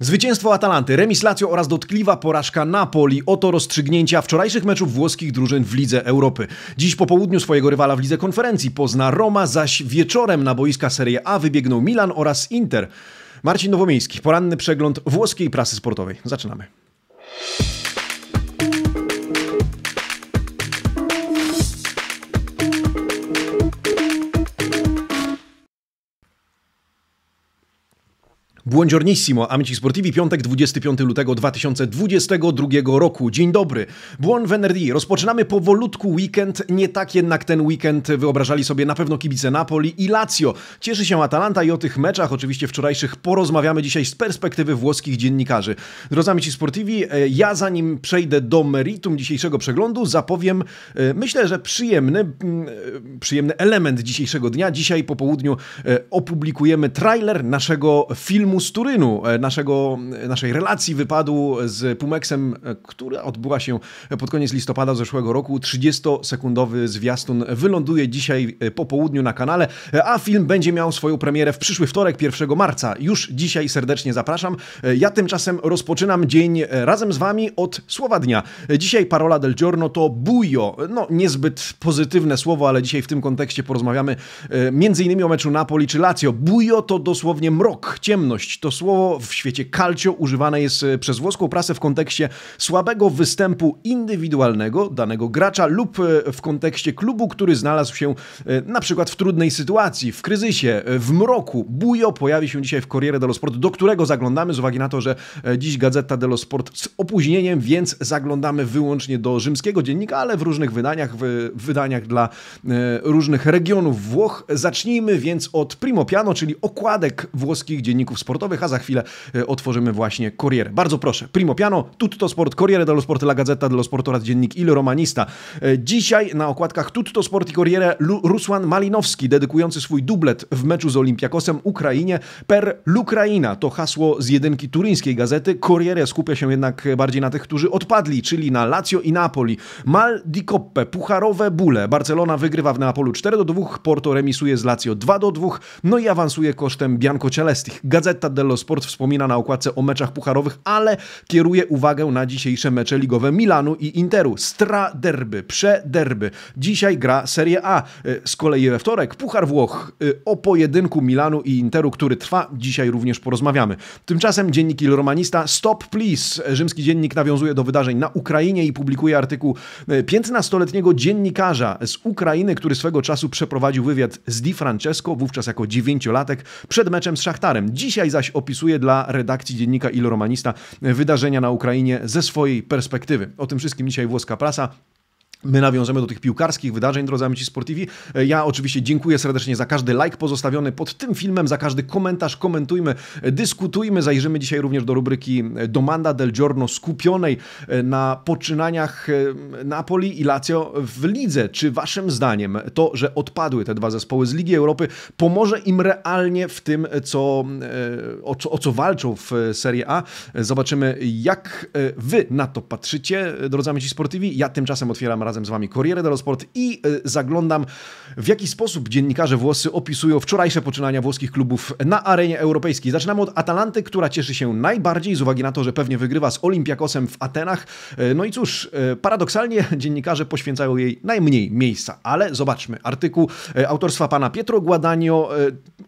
Zwycięstwo Atalanty, remis Lazio oraz dotkliwa porażka Napoli. Oto rozstrzygnięcia wczorajszych meczów włoskich drużyn w Lidze Europy. Dziś po południu swojego rywala w Lidze Konferencji pozna Roma, zaś wieczorem na boiska Serie A wybiegną Milan oraz Inter. Marcin Nowomiejski, poranny przegląd włoskiej prasy sportowej. Zaczynamy. Buongiornissimo, amici sportivi, piątek 25 lutego 2022 roku. Dzień dobry, buon venerdì. Rozpoczynamy powolutku weekend, nie tak jednak ten weekend wyobrażali sobie na pewno kibice Napoli i Lazio. Cieszy się Atalanta i o tych meczach, oczywiście wczorajszych, porozmawiamy dzisiaj z perspektywy włoskich dziennikarzy. Drodzy amici sportivi, e, ja zanim przejdę do meritum dzisiejszego przeglądu, zapowiem, e, myślę, że przyjemny, mm, e, przyjemny element dzisiejszego dnia. Dzisiaj po południu opublikujemy trailer naszego filmu temu z Turynu, e, naszego, naszej relacji wypadł z Pumeksem, e, która odbyła się pod koniec listopada zeszłego roku. 30-sekundowy zwiastun wyląduje dzisiaj e, po południu na kanale, a film będzie miał swoją premierę w przyszły wtorek, 1 marca. Już dzisiaj serdecznie zapraszam. Ja tymczasem rozpoczynam dzień razem z Wami od słowa dnia. Dzisiaj parola del giorno to bujo. No, niezbyt pozytywne słowo, ale dzisiaj w tym kontekście porozmawiamy m.in. o meczu Napoli czy Lazio. Bujo to dosłownie mrok, ciemność to słowo w świecie calcio używane jest e, przez włoską prasę w kontekście słabego występu indywidualnego danego gracza lub e, w kontekście klubu, który znalazł się e, na przykład w trudnej sytuacji, w kryzysie, w mroku. Bujo pojawi się dzisiaj w Corriere dello Sport, do którego zaglądamy z uwagi na to, że dziś Gazeta dello Sport z opóźnieniem, więc zaglądamy wyłącznie do rzymskiego dziennika, ale w różnych wydaniach, w wydaniach dla różnych regionów Włoch. Zacznijmy więc od Primo Piano, czyli okładek włoskich dzienników sportowych sportowych, a za chwilę e, otworzymy właśnie Corriere. Bardzo proszę, Primo Piano, Tutto Sport, Corriere dello Sport, La Gazzetta dello Sport oraz dziennik Il Romanista. E, dzisiaj na okładkach Tutto Sport i Corriere Rusłan Malinowski, dedykujący swój dublet w meczu z Olimpiakosem Ukrainie per Lukraina. To hasło z jedynki turyńskiej gazety. Corriere skupia się jednak bardziej na tych, którzy odpadli, czyli na Lazio i Napoli. Mal di Coppe, pucharowe bóle. Barcelona wygrywa w Neapolu 4 do 2, Porto remisuje z Lazio 2 do 2, no i awansuje kosztem Bianco Celestich. Gazeta Gazzetta dello Sport wspomina na okładce o meczach pucharowych, ale kieruje uwagę na dzisiejsze mecze ligowe Milanu i Interu. Stra derby, przederby. Dzisiaj gra Serie A. E, z kolei we wtorek Puchar Włoch. E, o pojedynku Milanu i Interu, który trwa, dzisiaj również porozmawiamy. Tymczasem dziennik Il Romanista Stop Please. E, rzymski dziennik nawiązuje do wydarzeń na Ukrainie i publikuje artykuł 15-letniego dziennikarza z Ukrainy, który swego czasu przeprowadził wywiad z Di Francesco, wówczas jako dziewięciolatek, przed meczem z Szachtarem. Dzisiaj Dzisiaj zaś opisuje dla redakcji dziennika Iloromanista wydarzenia na Ukrainie ze swojej perspektywy. O tym wszystkim dzisiaj włoska prasa. My nawiążemy do tych piłkarskich wydarzeń, drodzy amici sportivi. E, ja oczywiście dziękuję serdecznie za każdy like pozostawiony pod tym filmem, za każdy komentarz. Komentujmy, e, dyskutujmy. Zajrzymy dzisiaj również do rubryki e, Domanda del Giorno skupionej na poczynaniach Napoli i Lazio w lidze. Czy waszym zdaniem to, że odpadły te dwa zespoły z Ligi Europy, pomoże im realnie w tym, co, o, co, o co walczą w Serie A? Zobaczymy, jak wy na to patrzycie, drodzy amici sportivi. Ja tymczasem otwieram razem z Wami Corriere dello Sport i y, zaglądam, w jaki sposób dziennikarze włoscy opisują wczorajsze poczynania włoskich klubów na arenie europejskiej. Zaczynamy od Atalanty, która cieszy się najbardziej z uwagi na to, że pewnie wygrywa z Olimpiakosem w Atenach. Y, no i cóż, y, paradoksalnie dziennikarze poświęcają jej najmniej miejsca, ale zobaczmy. Artykuł autorstwa pana Pietro Guadagno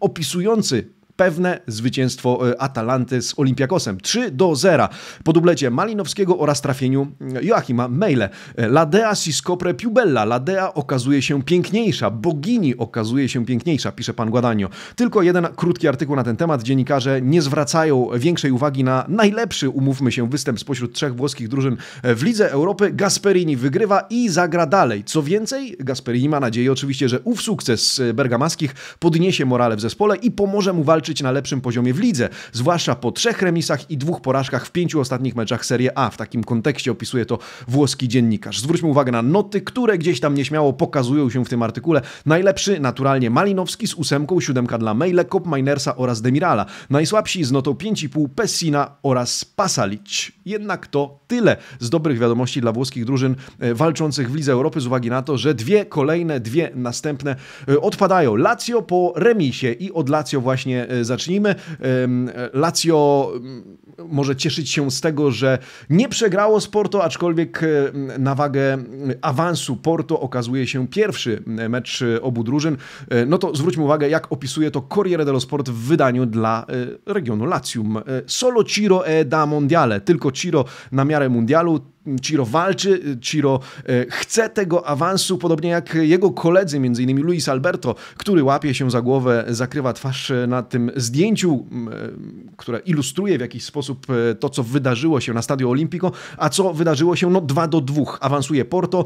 opisujący pewne zwycięstwo e, Atalanty z Olimpiakosem 3 do 0 po dublecie Malinowskiego oraz trafieniu e, Joachima Mejle. Ladea Siscopre Piubella. Ladea okazuje się piękniejsza, bogini okazuje się piękniejsza, pisze pan Guadagno. Tylko jeden krótki artykuł na ten temat. Dziennikarze nie zwracają większej uwagi na najlepszy, umówmy się, występ spośród trzech włoskich drużyn e, w Lidze Europy. Gasperini wygrywa i zagra dalej. Co więcej, Gasperini ma nadzieję oczywiście, że ów sukces bergamaskich podniesie morale w zespole i pomoże mu walczyć na lepszym poziomie w lidze, zwłaszcza po trzech remisach i dwóch porażkach w pięciu ostatnich meczach Serie A. W takim kontekście opisuje to włoski dziennikarz. Zwróćmy uwagę na noty, które gdzieś tam nieśmiało pokazują się w tym artykule. Najlepszy naturalnie Malinowski z ósemką, siódemka dla Mejle, Kop Minersa oraz Demirala. Najsłabsi z notą 5,5 Pessina oraz Pasalic. Jednak to tyle z dobrych wiadomości dla włoskich drużyn e, walczących w Lidze Europy z uwagi na to, że dwie kolejne, dwie następne e, odpadają. Lazio po remisie i od Lazio właśnie e, zacznijmy. Lazio mm, może cieszyć się z tego, że nie przegrało z Porto, aczkolwiek na wagę awansu Porto okazuje się pierwszy mecz obu drużyn. E, no to zwróćmy uwagę, jak opisuje to Corriere dello Sport w wydaniu dla e, regionu Latium. E, solo Ciro e da Mondiale, tylko Ciro na miarę mundialu, Ciro walczy, Ciro e, chce tego awansu, podobnie jak jego koledzy, m.in. Luis Alberto, który łapie się za głowę, zakrywa twarz na tym zdjęciu, e, które ilustruje w jakiś sposób e, to, co wydarzyło się na Stadio Olimpico, a co wydarzyło się no 2 do 2. Awansuje Porto,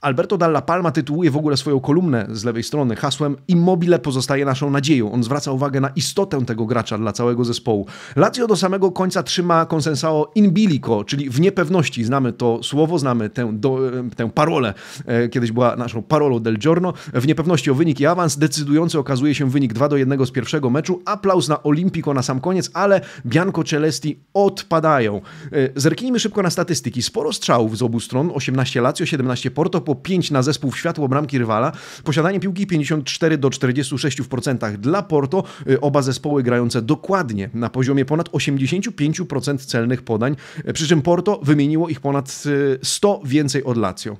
Alberto Dalla Palma tytułuje w ogóle swoją kolumnę z lewej strony hasłem Immobile pozostaje naszą nadzieją. On zwraca uwagę na istotę tego gracza dla całego zespołu. Lazio do samego końca trzyma konsensao in bilico, czyli w niepewności. Znamy to słowo, znamy tę, do, e, tę parolę. E, kiedyś była naszą parolą del giorno. W niepewności o wynik i awans. Decydujący okazuje się wynik 2 do 1 z pierwszego meczu. Aplauz na Olimpico na sam koniec, ale Bianco Celesti odpadają. E, zerknijmy szybko na statystyki. Sporo strzałów z obu stron. 18 Lazio, 17 Porto, po 5 na zespół w światło bramki rywala. Posiadanie piłki 54 do 46 dla Porto. Y, oba zespoły grające dokładnie na poziomie ponad 85% celnych podań, y, przy czym Porto wymieniło ich ponad 100 y, więcej od Lazio.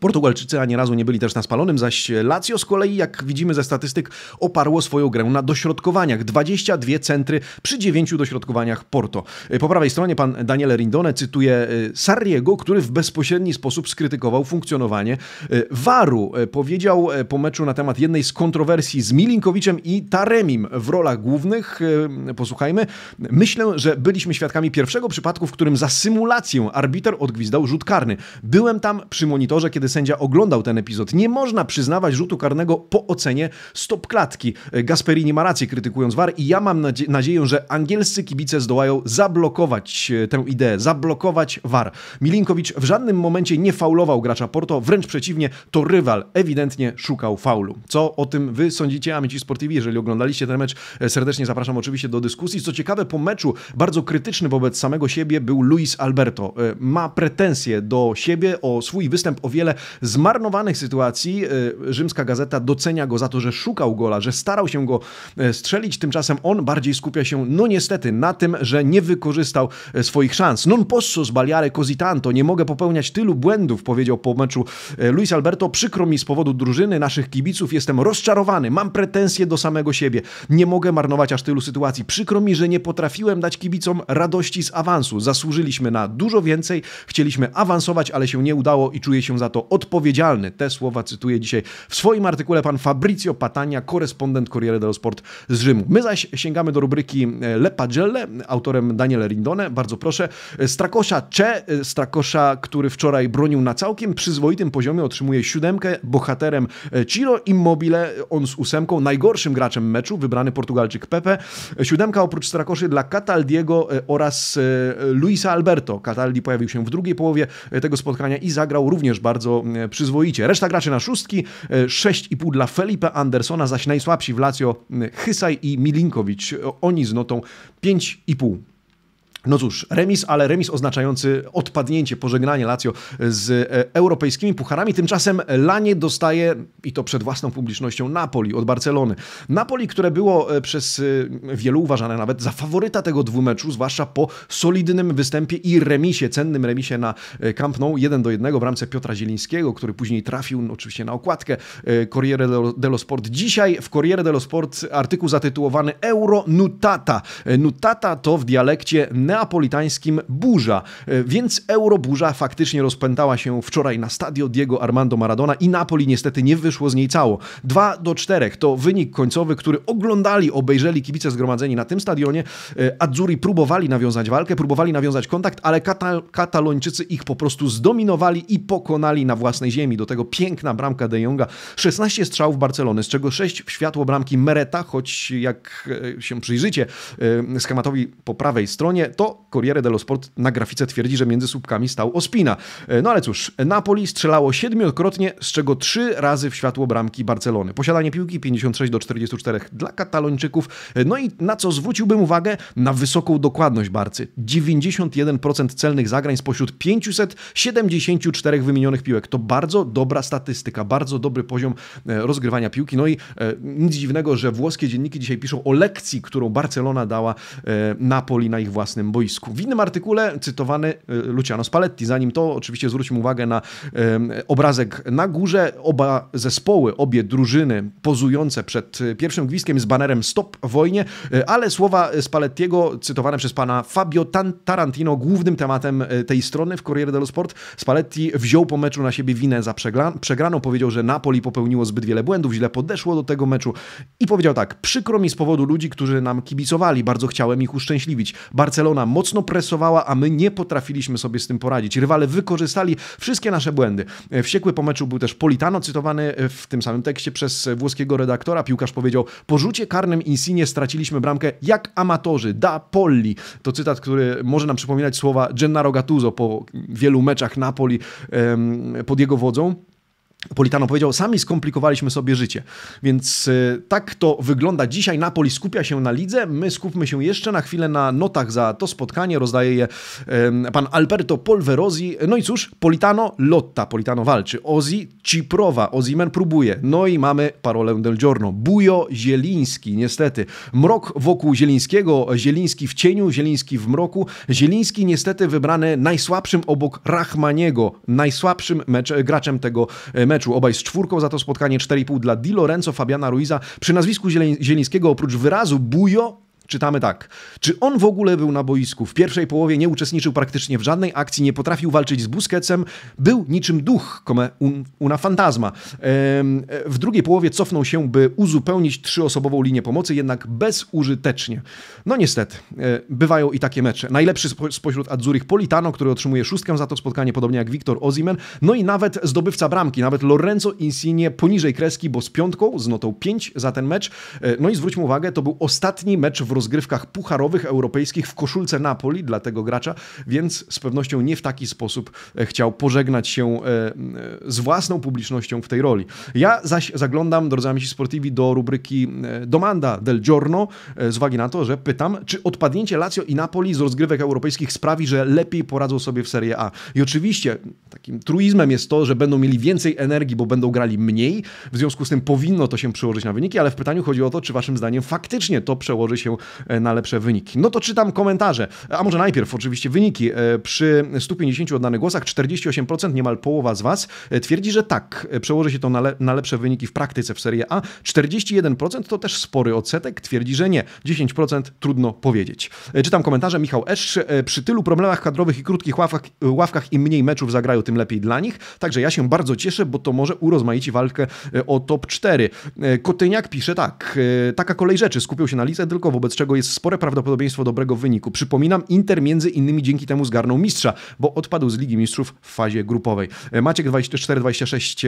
Portugalczycy ani razu nie byli też na spalonym, zaś Lazio z kolei, jak widzimy ze statystyk, oparło swoją grę na dośrodkowaniach. 22 centry przy 9 dośrodkowaniach Porto. Po prawej stronie pan Daniele Rindone cytuje e, Sariego który w bezpośredni sposób skrytykował funkcjonowanie Waru. E, e, powiedział po meczu na temat jednej z kontrowersji z Milinkowiczem i Taremim w rolach głównych. Posłuchajmy. Myślę, że byliśmy świadkami pierwszego przypadku, w którym za symulację arbiter odgwizdał rzut karny. Byłem tam przy monitorze, kiedy kiedy sędzia oglądał ten epizod. Nie można przyznawać rzutu karnego po ocenie stopklatki. E, Gasperini ma rację krytykując VAR i ja mam nadzie nadzieję, że angielscy kibice zdołają zablokować e, tę ideę, zablokować VAR. Milinkowicz w żadnym momencie nie faulował gracza Porto, wręcz przeciwnie, to rywal ewidentnie szukał faulu. Co o tym wy sądzicie, Amici Sportivi, jeżeli oglądaliście ten mecz, e, serdecznie zapraszam oczywiście do dyskusji. Co ciekawe, po meczu bardzo krytyczny wobec samego siebie był Luis Alberto. Ma pretensje do siebie o swój występ o wiele tyle zmarnowanych sytuacji. E, rzymska Gazeta docenia go za to, że szukał gola, że starał się go e, strzelić, tymczasem on bardziej skupia się, no niestety, na tym, że nie wykorzystał e, swoich szans. Non posso sbagliare così tanto, nie mogę popełniać tylu błędów, powiedział po meczu Luis Alberto. Przykro mi z powodu drużyny, naszych kibiców, jestem rozczarowany, mam pretensje do samego siebie. Nie mogę marnować aż tylu sytuacji. Przykro mi, że nie potrafiłem dać kibicom radości z awansu. Zasłużyliśmy na dużo więcej, chcieliśmy awansować, ale się nie udało i czuję się za to odpowiedzialny. Te słowa cytuje dzisiaj w swoim artykule pan Fabrizio Patania, korespondent Corriere dello Sport z Rzymu. My zaś sięgamy do rubryki e, Le Pagelle, autorem Daniele Rindone, bardzo proszę. E, Strakosza Cze, e, Strakosza, który wczoraj bronił na całkiem przyzwoitym poziomie, otrzymuje siódemkę, bohaterem Ciro Immobile, on z ósemką, najgorszym graczem meczu, wybrany Portugalczyk Pepe. Siódemka oprócz Strakoszy dla Cataldiego oraz Luisa Alberto. Cataldi pojawił się w drugiej połowie tego spotkania i zagrał również bardzo bardzo e, przyzwoicie. Reszta graczy na szóstki, 6,5 e, dla Felipe Andersona, zaś najsłabsi w Lazio e, Hysaj i Milinkowicz. Oni z notą 5,5. No cóż, remis, ale remis oznaczający odpadnięcie, pożegnanie Lazio z e, europejskimi pucharami. Tymczasem Lanie dostaje, i to przed własną publicznością, Napoli od Barcelony. Napoli, które było e, przez e, wielu uważane nawet za faworyta tego dwumeczu, zwłaszcza po solidnym występie i remisie, cennym remisie na Camp Nou 1 do 1 w ramce Piotra Zielińskiego, który później trafił no, oczywiście na okładkę Corriere dello Sport. Dzisiaj w Corriere dello Sport artykuł zatytułowany Euro Nutata. Nutata to w dialekcie neapolitańskim burza. E, więc euroburza faktycznie rozpętała się wczoraj na stadio Diego Armando Maradona i Napoli niestety nie wyszło z niej cało. 2 do 4 to wynik końcowy, który oglądali, obejrzeli kibice zgromadzeni na tym stadionie. E, Azzurri próbowali nawiązać walkę, próbowali nawiązać kontakt, ale Kata Katalończycy ich po prostu zdominowali i pokonali na własnej ziemi. Do tego piękna bramka De Jonga, 16 strzałów Barcelony, z czego 6 w światło bramki Mereta, choć jak e, się przyjrzycie schematowi po prawej stronie, to Corriere dello Sport na grafice twierdzi, że między słupkami stał Ospina. E, no ale cóż, Napoli strzelało siedmiokrotnie, z czego trzy razy w światło bramki Barcelony. Posiadanie piłki 56 do 44 dla Katalończyków. E, no i na co zwróciłbym uwagę? Na wysoką dokładność Barcy. 91% celnych zagrań spośród 574 wymienionych piłek. To bardzo dobra statystyka, bardzo dobry poziom e, rozgrywania piłki. No i nic dziwnego, że włoskie dzienniki dzisiaj piszą o lekcji, którą Barcelona dała Napoli na ich własnym boisku. W innym artykule cytowany e, Luciano Spalletti. Zanim to, oczywiście zwróćmy uwagę na obrazek na górze. Oba zespoły, obie drużyny pozujące przed e, pierwszym gwizdkiem z banerem Stop wojnie, e, ale słowa Spallettiego cytowane przez pana Fabio Tarantino, głównym tematem tej strony w Corriere dello Sport. Spalletti wziął po meczu na siebie winę za przegraną. Powiedział, że Napoli popełniło zbyt wiele błędów, źle podeszło do tego meczu i powiedział tak, przykro mi z powodu ludzi, którzy nam kibicowali, bardzo chciałem ich uszczęśliwić. Barcelona obrona mocno presowała, a my nie potrafiliśmy sobie z tym poradzić. Rywale wykorzystali wszystkie nasze błędy. E, wściekły po meczu był też Politano, cytowany e, w tym samym tekście przez e, włoskiego redaktora. Piłkarz powiedział, po rzucie karnym Insinie straciliśmy bramkę jak amatorzy, da Polli. To cytat, który może nam przypominać słowa Gennaro Gattuso po wielu meczach Napoli pod jego wodzą. Politano powiedział, sami skomplikowaliśmy sobie życie. Więc y, tak to wygląda dzisiaj. Napoli skupia się na lidze. My skupmy się jeszcze na chwilę na notach za to spotkanie. Rozdaje je y, pan Alberto Polverosi. No i cóż, Politano Lotta. Politano walczy. Ozi Ciprowa. Ozimen próbuje. No i mamy parolę del giorno. Bujo Zieliński. Niestety. Mrok wokół Zielińskiego. Zieliński w cieniu, Zieliński w mroku. Zieliński niestety wybrany najsłabszym obok Rachmaniego. Najsłabszym mecz, graczem tego meczu meczu. Obaj z czwórką za to spotkanie 4,5 dla Di Lorenzo, Fabiana Ruiza. Przy nazwisku Zielińskiego oprócz wyrazu bujo Czytamy tak. Czy on w ogóle był na boisku? W pierwszej połowie nie uczestniczył praktycznie w żadnej akcji, nie potrafił walczyć z Busquetsem, był niczym duch, come un, una fantasma. W drugiej połowie cofnął się, by uzupełnić trzyosobową linię pomocy, jednak bezużytecznie. No niestety, e, bywają i takie mecze. Najlepszy spośród Adzurich Politano, który otrzymuje szóstkę za to spotkanie, podobnie jak Wiktor Ozimen, no i nawet zdobywca bramki, nawet Lorenzo Insigne poniżej kreski, bo z piątką, z notą 5 za ten mecz. E, no i zwróćmy uwagę, to był ostatni mecz w rozgrywkach pucharowych europejskich w koszulce Napoli dla tego gracza, więc z pewnością nie w taki sposób e, chciał pożegnać się e, e, z własną publicznością w tej roli. Ja zaś zaglądam, drodzy amici sportivi, do rubryki Domanda del Giorno z uwagi na to, że pytam, czy odpadnięcie Lazio i Napoli z rozgrywek europejskich sprawi, że lepiej poradzą sobie w Serie A. I oczywiście takim truizmem jest to, że będą mieli więcej energii, bo będą grali mniej, w związku z tym powinno to się przełożyć na wyniki, ale w pytaniu chodzi o to, czy waszym zdaniem faktycznie to przełoży się E, na lepsze wyniki. No to czytam komentarze, a może najpierw oczywiście wyniki. E, przy 150 oddanych głosach 48%, niemal połowa z Was e, twierdzi, że tak, przełoży się to na, le na lepsze wyniki w praktyce w Serie A. 41% to też spory odsetek, twierdzi, że nie. 10% trudno powiedzieć. Czytam komentarze, Michał Esz, przy tylu problemach kadrowych i krótkich ławkach, ławkach im mniej meczów zagrają, tym lepiej dla nich. Także ja się bardzo cieszę, bo to może urozmaici walkę o top 4. Kotyniak pisze tak, taka kolej rzeczy, skupią się na lice, tylko wobec czego jest spore prawdopodobieństwo dobrego wyniku. Przypominam, Inter między innymi dzięki temu zgarnął mistrza, bo odpadł z Ligi Mistrzów w fazie grupowej. E, Maciek 24-26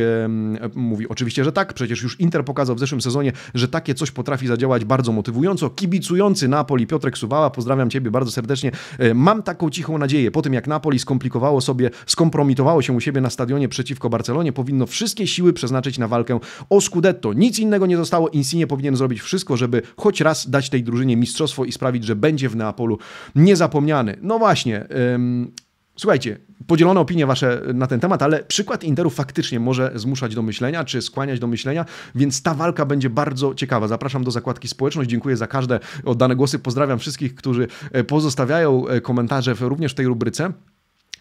e, mówi oczywiście, że tak, przecież już Inter pokazał w zeszłym sezonie, że takie coś potrafi zadziałać bardzo motywująco. Kibicujący Napoli Piotrek Suwała, pozdrawiam Ciebie bardzo serdecznie. E, mam taką cichą nadzieję, po tym jak Napoli skomplikowało sobie, skompromitowało się u siebie na stadionie przeciwko Barcelonie, powinno wszystkie siły przeznaczyć na walkę o Scudetto. Nic innego nie zostało, Insigne powinien zrobić wszystko, żeby choć raz dać tej drużynie mistrzostwo i sprawić, że będzie w Neapolu niezapomniany. No właśnie, ym, słuchajcie, podzielone opinie wasze na ten temat, ale przykład Interu faktycznie może zmuszać do myślenia, czy skłaniać do myślenia, więc ta walka będzie bardzo ciekawa. Zapraszam do zakładki społeczność, dziękuję za każde oddane głosy, pozdrawiam wszystkich, którzy e, pozostawiają e, komentarze również w tej rubryce.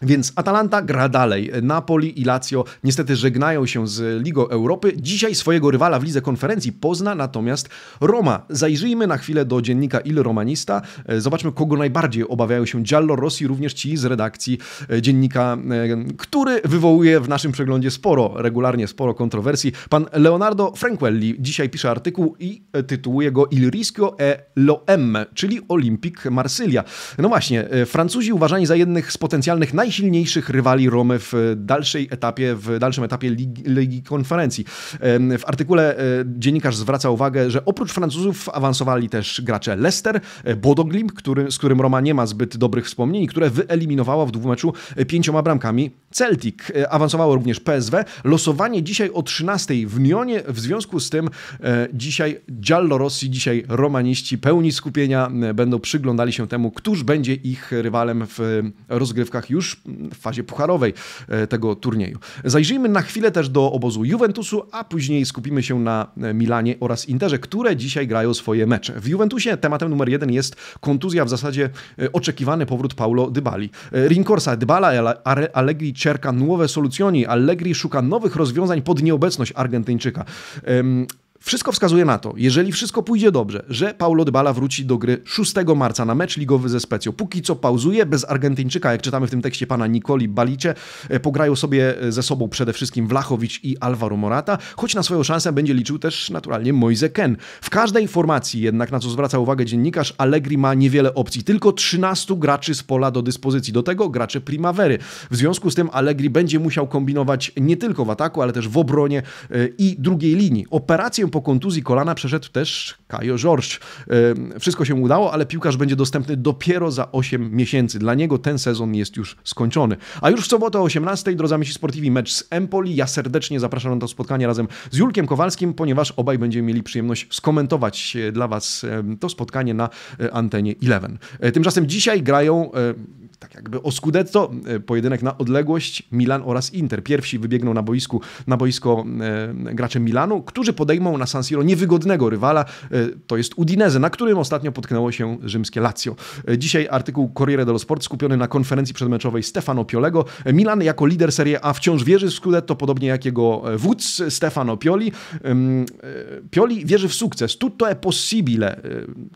Więc Atalanta gra dalej. Napoli i Lazio niestety żegnają się z Ligą Europy. Dzisiaj swojego rywala w Lidze Konferencji pozna natomiast Roma. Zajrzyjmy na chwilę do dziennika Il Romanista. E, zobaczmy, kogo najbardziej obawiają się Giallo Rossi, również ci z redakcji e, dziennika, e, który wywołuje w naszym przeglądzie sporo, regularnie sporo kontrowersji. Pan Leonardo Franquelli dzisiaj pisze artykuł i tytułuje go Il rischio e lo M, czyli Olympique Marsylia. No właśnie, Francuzi uważani za jednych z potencjalnych naj najsilniejszych rywali Romy w dalszej etapie, w dalszym etapie Ligi, Ligi Konferencji. W artykule e, dziennikarz zwraca uwagę, że oprócz Francuzów awansowali też gracze Leicester, e, Bodoglim, który, z którym Roma nie ma zbyt dobrych wspomnień, które wyeliminowała w dwumeczu e, pięcioma bramkami Celtic. Awansowało również PSW. Losowanie dzisiaj o 13 w Nionie, w związku z tym dzisiaj Rossi, dzisiaj romaniści pełni skupienia będą przyglądali się temu, któż będzie ich rywalem w rozgrywkach już w fazie pucharowej e, tego turnieju. Zajrzyjmy na chwilę też do obozu Juventusu, a później skupimy się na e, Milanie oraz Interze, które dzisiaj grają swoje mecze. W Juventusie tematem numer jeden jest kontuzja, w zasadzie e, oczekiwany powrót Paulo Dybali. Rincorsa, Dybala, Allegri cerca nowe soluzioni, Allegri szuka nowych rozwiązań pod nieobecność Argentyńczyka. Wszystko wskazuje na to, jeżeli wszystko pójdzie dobrze, że Paulo Dybala wróci do gry 6 marca na mecz ligowy ze Specją. Póki co pauzuje, bez Argentyńczyka, jak czytamy w tym tekście pana Nikoli Balicie, e, pograją sobie e, ze sobą przede wszystkim Wlachowicz i Alvaro Morata, choć na swoją szansę będzie liczył też naturalnie Moise Ken. W każdej formacji jednak, na co zwraca uwagę dziennikarz, Allegri ma niewiele opcji, tylko 13 graczy z pola do dyspozycji, do tego gracze Primavery. W związku z tym Allegri będzie musiał kombinować nie tylko w ataku, ale też w obronie e, i drugiej linii. Operację po kontuzji kolana przeszedł też Kajo George. E, wszystko się udało, ale piłkarz będzie dostępny dopiero za 8 miesięcy. Dla niego ten sezon jest już skończony. A już w sobotę o 18:00 drodzy Amici Sportivi, mecz z Empoli. Ja serdecznie zapraszam na to spotkanie razem z Julkiem Kowalskim, ponieważ obaj będziemy mieli przyjemność skomentować e, dla Was e, to spotkanie na antenie 11. Tymczasem dzisiaj grają tak jakby o Scudetto, e, pojedynek na odległość Milan oraz Inter. Pierwsi wybiegną na, boisku, na boisko e, gracze Milanu, którzy podejmą na San Siro niewygodnego rywala, e, to jest Udinese, na którym ostatnio potknęło się rzymskie Lazio. E, dzisiaj artykuł Corriere dello Sport skupiony na konferencji przedmeczowej Stefano Piolego. E, Milan jako lider Serie A wciąż wierzy w Scudetto, podobnie jak jego wódz Stefano Pioli. E, Pioli wierzy w sukces. Tutto è possibile,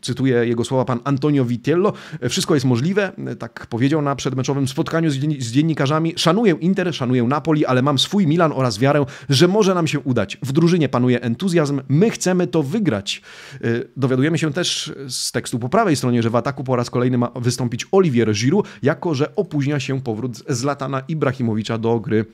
cytuje jego słowa pan Antonio Vitiello. Wszystko jest możliwe, tak powiedział powiedział na przedmeczowym spotkaniu z dziennikarzami: Szanuję Inter, szanuję Napoli, ale mam swój Milan oraz wiarę, że może nam się udać. W drużynie panuje entuzjazm, my chcemy to wygrać. Y, dowiadujemy się też z tekstu po prawej stronie, że w ataku po raz kolejny ma wystąpić Olivier Giroud, jako że opóźnia się powrót z Latana Ibrahimowicza do gry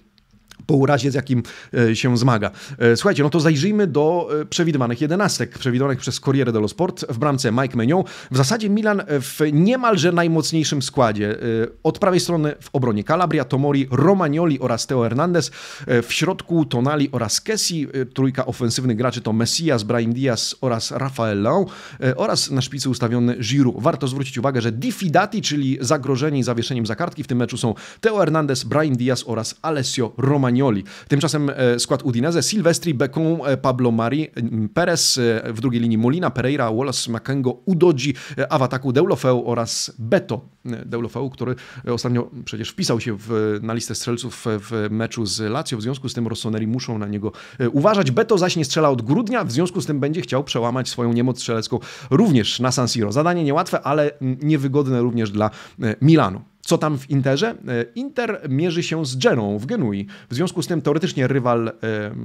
po urazie, z jakim e, się zmaga. E, słuchajcie, no to zajrzyjmy do e, przewidywanych jedenastek, przewidywanych przez Corriere dello Sport w bramce Mike Menion. W zasadzie Milan w niemalże najmocniejszym składzie. Od prawej strony w obronie Calabria, Tomori, Romagnoli oraz Teo Hernandez. W środku Tonali oraz Kessi. Trójka ofensywnych graczy to Messias, Brahim Diaz oraz Rafael oraz na szpicy ustawiony Giroud. Warto zwrócić uwagę, że difidati, czyli zagrożeni zawieszeniem za kartki w tym meczu są Teo Hernandez, Brahim Diaz oraz Alessio Romagnoli. Romagnoli. Tymczasem e, skład Udinese Silvestri, Becon, e, Pablo Mari, e, Perez, w drugiej linii Molina, Pereira, Wallace, Makengo, Udodzi, a w ataku Deulofeu oraz Beto. Deulofeu, który ostatnio przecież wpisał się w, na listę strzelców w meczu z Lazio, w związku z tym Rossoneri muszą na niego uważać. Beto zaś nie strzela od grudnia, w związku z tym będzie chciał przełamać swoją niemoc strzelecką również na San Siro. Zadanie niełatwe, ale niewygodne również dla Milanu. Co tam w Interze? E, Inter mierzy się z Geną w Genui. W związku z tym teoretycznie rywal e,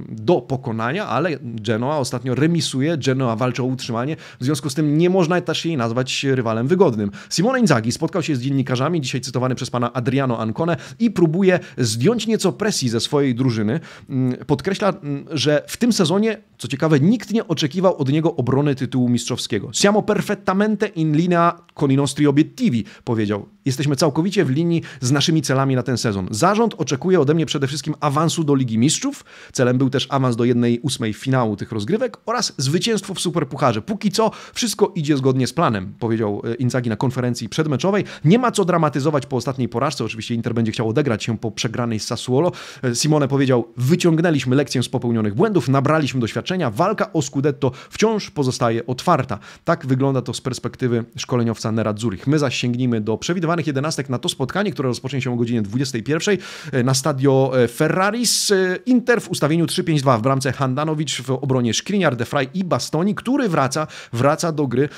do pokonania, ale Genoa ostatnio remisuje, Genoa walczy o utrzymanie, w związku z tym nie można też jej nazwać rywalem wygodnym. Simone Inzaghi spotkał się z dziennikarzami, dzisiaj cytowany przez pana Adriano Ancone i próbuje zdjąć nieco presji ze swojej drużyny. Mm, podkreśla, mm, że w tym sezonie, co ciekawe, nikt nie oczekiwał od niego obrony tytułu mistrzowskiego. Siamo perfettamente in linea con i nostri obiettivi, powiedział Jesteśmy całkowicie w linii z naszymi celami na ten sezon. Zarząd oczekuje ode mnie przede wszystkim awansu do Ligi Mistrzów. Celem był też awans do jednej 8 finału tych rozgrywek oraz zwycięstwo w Superpucharze. Póki co wszystko idzie zgodnie z planem, powiedział e, Inzaghi na konferencji przedmeczowej. Nie ma co dramatyzować po ostatniej porażce. Oczywiście Inter będzie chciał odegrać się po przegranej z Sassuolo. E, Simone powiedział, wyciągnęliśmy lekcję z popełnionych błędów, nabraliśmy doświadczenia, walka o Scudetto wciąż pozostaje otwarta. Tak wygląda to z perspektywy szkoleniowca Nerazzurich. My zaś sięgnijmy do przewidywanych wybranych jedenastek na to spotkanie, które rozpocznie się o godzinie 21 e, na stadio e, Ferraris. E, Inter w ustawieniu 3-5-2 w bramce Handanowicz, w obronie Skriniar, De Frey i Bastoni, który wraca, wraca do gry.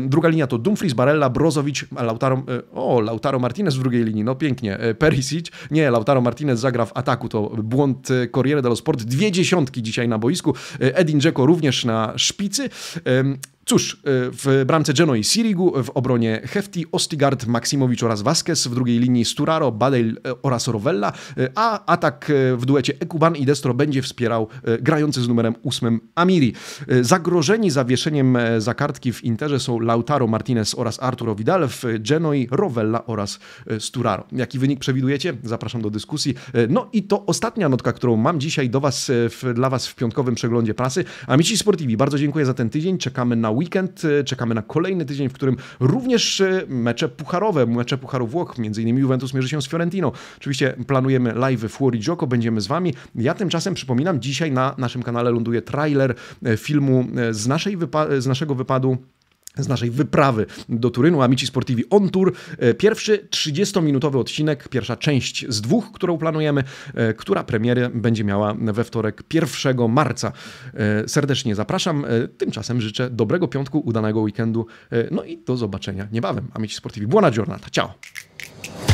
Druga linia to Dumfries, Barella, Brozowicz, Lautaro, o, Lautaro Martinez w drugiej linii, no pięknie, Perisic. Nie, Lautaro Martinez zagra w ataku, to błąd Corriere dello Sport. Dwie dziesiątki dzisiaj na boisku. Edin Dzeko również na szpicy. Cóż, e, w bramce Genoi Sirigu, w obronie Hefti, Ostigard, Maksimowicz oraz Vasquez, w drugiej linii Sturaro, Badel e, oraz Rovella, e, a atak w duecie Ekuban i Destro będzie wspierał grający z numerem 8 Amiri. Zagrożeni zawieszeniem za kartki w Interze są Lautaro Martinez oraz Arturo Vidal w Genoi, Rovella oraz Sturaro. Jaki wynik przewidujecie? Zapraszam do dyskusji. No i to ostatnia notka, którą mam dzisiaj do was, w, dla Was w piątkowym przeglądzie prasy. Amici Sportivi, bardzo dziękuję za ten tydzień. Czekamy na na weekend. E, czekamy na kolejny tydzień, w którym również e, mecze pucharowe, mecze pucharu Włoch, między innymi Juventus mierzy się z Fiorentino. Oczywiście planujemy live Fuori Gioco, będziemy z wami. Ja tymczasem przypominam, dzisiaj na naszym kanale ląduje trailer e, filmu z, naszej wypa- z naszego wypadu z naszej wyprawy do Turynu, Amici Sportivi On Tour. E, pierwszy 30-minutowy odcinek, pierwsza część z dwóch, którą planujemy, e, która premierę będzie miała we wtorek 1 marca. E, serdecznie zapraszam. Tymczasem życzę dobrego piątku, udanego weekendu, no i do zobaczenia niebawem. Amici Sportivi. Buona giornata. Ciao!